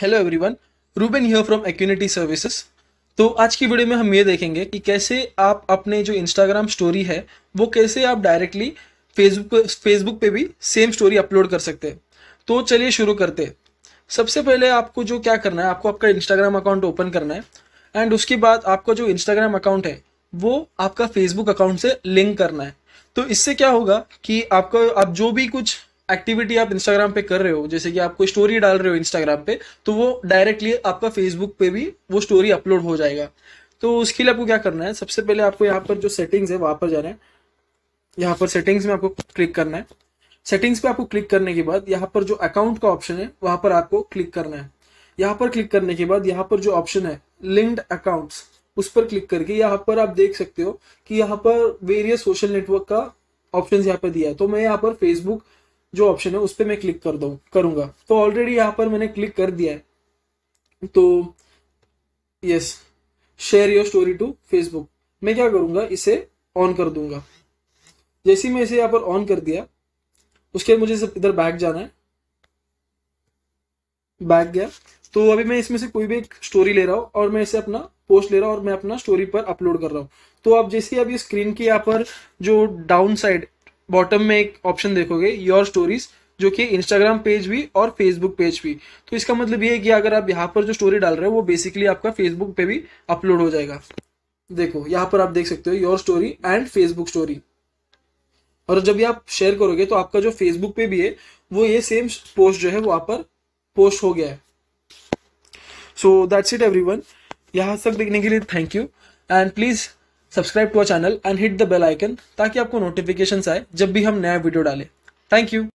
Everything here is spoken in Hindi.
hello everyone Ruben here from Acunity services तो आज की वीडियो में हम ये देखेंगे कि कैसे आप अपने जो इंस्टाग्राम स्टोरी है वो कैसे आप डायरेक्टली फेसबुक फेसबुक पे भी सेम स्टोरी अपलोड कर सकते हैं तो चलिए शुरू करते हैं सबसे पहले आपको जो क्या करना है आपको आपका इंस्टाग्राम अकाउंट ओपन करना है एंड उसके बाद आपका जो इंस्टाग्राम अकाउंट है वो आपका फेसबुक अकाउंट से लिंक करना है तो इससे क्या होगा कि आपका आप जो भी कुछ एक्टिविटी आप इंस्टाग्राम पे कर रहे हो जैसे कि आप कोई स्टोरी डाल रहे हो इंस्टाग्राम पे तो वो डायरेक्टली आपका फेसबुक पे भी वो स्टोरी अपलोड हो जाएगा तो उसके लिए आपको क्या करना है सबसे पहले आपको यहाँ पर जो सेटिंग्स है वहां पर जाना है यहाँ पर सेटिंग्स में आपको क्लिक करना है सेटिंग्स पे आपको क्लिक करने के बाद यहाँ पर जो अकाउंट का ऑप्शन है वहां पर आपको क्लिक करना है यहाँ पर क्लिक करने के बाद यहाँ पर जो ऑप्शन है लिंक्ड अकाउंट्स उस पर क्लिक करके यहाँ पर आप देख सकते हो कि यहाँ पर वेरियस सोशल नेटवर्क का ऑप्शन यहाँ पर दिया है तो मैं यहाँ पर फेसबुक जो ऑप्शन है उस पर मैं क्लिक कर दू करूंगा तो ऑलरेडी यहाँ पर मैंने क्लिक कर दिया है तो yes share your story to Facebook मैं क्या करूंगा इसे ऑन कर दूंगा जैसे ही मैं इसे यहाँ पर ऑन कर दिया उसके बाद मुझे इधर बैक जाना है बैक गया तो अभी मैं इसमें से कोई भी एक स्टोरी ले रहा हूँ और मैं इसे अपना पोस्ट ले रहा हूँ और मैं अपना स्टोरी पर अपलोड कर रहा हूँ तो आप जैसे ही अभी स्क्रीन की यहाँ पर जो डाउन साइड बॉटम में एक ऑप्शन देखोगे योर स्टोरीज जो कि इंस्टाग्राम पेज भी और फेसबुक पेज भी तो इसका मतलब ये है कि अगर आप यहाँ पर जो स्टोरी डाल रहे हो वो बेसिकली आपका फेसबुक पे भी अपलोड हो जाएगा देखो यहाँ पर आप देख सकते हो your story and Facebook story और जब ये आप शेयर करोगे तो आपका जो फेसबुक पे भी है वो ये सेम पोस्ट जो है वहां पर पोस्ट हो गया है so that's it everyone यहाँ सब देखने के लिए thank you and please subscribe to our channel and hit the bell icon ताकि आपको नोटिफिकेशन आए जब भी हम नया वीडियो डालें थैंक यू